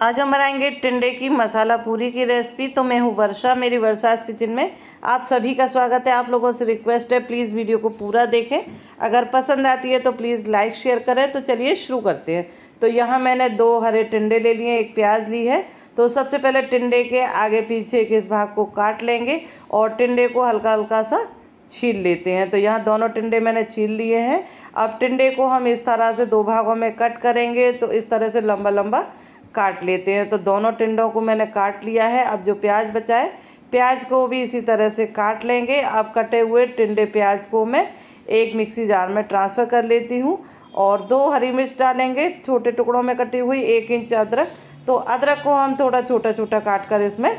आज हम बनाएंगे टिंडे की मसाला पूरी की रेसिपी तो मैं हूँ वर्षा मेरी वर्षाज किचन में आप सभी का स्वागत है आप लोगों से रिक्वेस्ट है प्लीज़ वीडियो को पूरा देखें अगर पसंद आती है तो प्लीज़ लाइक शेयर करें तो चलिए शुरू करते हैं तो यहाँ मैंने दो हरे टिंडे ले लिए एक प्याज ली है तो सबसे पहले टिंडे के आगे पीछे के इस भाग को काट लेंगे और टिंडे को हल्का हल्का सा छील लेते हैं तो यहाँ दोनों टिंडे मैंने छील लिए हैं अब टिंडे को हम इस तरह से दो भागों में कट करेंगे तो इस तरह से लंबा लंबा काट लेते हैं तो दोनों टिंडों को मैंने काट लिया है अब जो प्याज बचा है प्याज को भी इसी तरह से काट लेंगे अब कटे हुए टिंडे प्याज को मैं एक मिक्सी जार में ट्रांसफ़र कर लेती हूँ और दो हरी मिर्च डालेंगे छोटे टुकड़ों में कटी हुई एक इंच अदरक तो अदरक को हम थोड़ा छोटा छोटा काट कर इसमें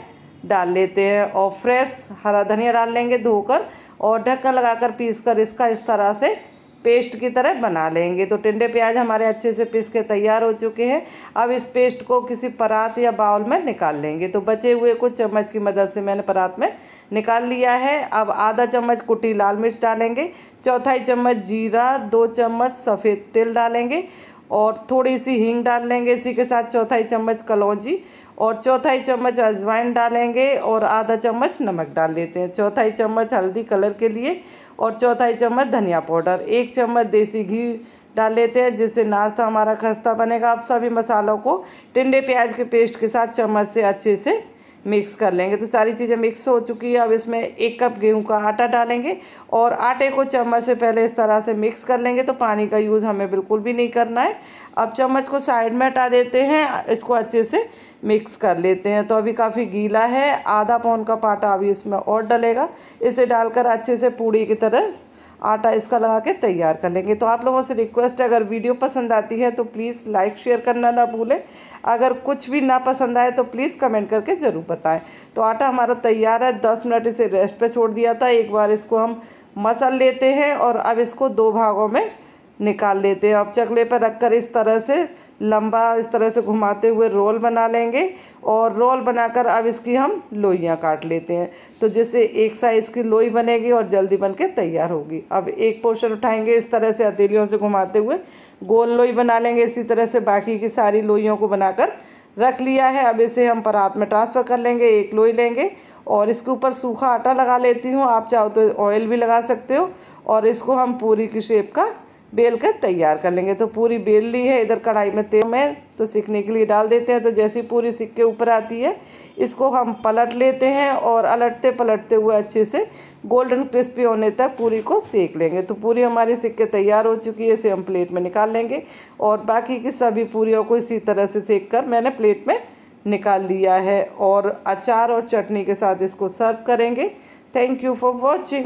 डाल लेते हैं और फ्रेश हरा धनिया डाल लेंगे धोकर और ढक्कन लगाकर पीस कर इसका इस तरह से पेस्ट की तरह बना लेंगे तो टिंडे प्याज हमारे अच्छे से पीस के तैयार हो चुके हैं अब इस पेस्ट को किसी परात या बाउल में निकाल लेंगे तो बचे हुए कुछ चम्मच की मदद से मैंने परात में निकाल लिया है अब आधा चम्मच कुटी लाल मिर्च डालेंगे चौथाई चम्मच जीरा दो चम्मच सफ़ेद तिल डालेंगे और थोड़ी सी हींग डाल लेंगे इसी के साथ चौथाई चम्मच कलौजी और चौथाई चम्मच अजवाइन डालेंगे और आधा चम्मच नमक डाल लेते हैं चौथाई चम्मच हल्दी कलर के लिए और चौथाई चम्मच धनिया पाउडर एक चम्मच देसी घी डाल लेते हैं जिससे नाश्ता हमारा खस्ता बनेगा आप सभी मसालों को टिंडे प्याज के पेस्ट के साथ चम्मच से अच्छे से मिक्स कर लेंगे तो सारी चीज़ें मिक्स हो चुकी है अब इसमें एक कप गेहूं का आटा डालेंगे और आटे को चम्मच से पहले इस तरह से मिक्स कर लेंगे तो पानी का यूज़ हमें बिल्कुल भी नहीं करना है अब चम्मच को साइड में हटा देते हैं इसको अच्छे से मिक्स कर लेते हैं तो अभी काफ़ी गीला है आधा पौन का पाटा अभी इसमें और डलेगा इसे डालकर अच्छे से पूड़ी की तरह आटा इसका लगा के तैयार कर लेंगे तो आप लोगों से रिक्वेस्ट है अगर वीडियो पसंद आती है तो प्लीज़ लाइक शेयर करना ना भूलें अगर कुछ भी ना पसंद आए तो प्लीज़ कमेंट करके ज़रूर बताएं तो आटा हमारा तैयार है दस मिनट इसे रेस्ट पे छोड़ दिया था एक बार इसको हम मसल लेते हैं और अब इसको दो भागों में निकाल लेते हैं अब चकले पर रख कर इस तरह से लंबा इस तरह से घुमाते हुए रोल बना लेंगे और रोल बनाकर अब इसकी हम लोइयाँ काट लेते हैं तो जैसे एक साइज़ की लोई बनेगी और जल्दी बन के तैयार होगी अब एक पोर्शन उठाएंगे इस तरह से हथेलियों से घुमाते हुए गोल लोई बना लेंगे इसी तरह से बाकी की सारी लोइयों को बनाकर रख लिया है अब इसे हम परात में ट्रांसफ़र कर लेंगे एक लोई लेंगे और इसके ऊपर सूखा आटा लगा लेती हूँ आप चाहो तो ऑयल भी लगा सकते हो और इसको हम पूरी की शेप का बेल कर तैयार कर लेंगे तो पूरी बेल ली है इधर कढ़ाई में तेल में तो सीखने के लिए डाल देते हैं तो जैसी पूरी सीख के ऊपर आती है इसको हम पलट लेते हैं और अलटते पलटते हुए अच्छे से गोल्डन क्रिस्पी होने तक पूरी को सेक लेंगे तो पूरी हमारी सिक्के तैयार हो चुकी है इसे हम प्लेट में निकाल लेंगे और बाकी की सभी पूरियों को इसी तरह से सेक कर मैंने प्लेट में निकाल लिया है और अचार और चटनी के साथ इसको सर्व करेंगे थैंक यू फॉर वॉचिंग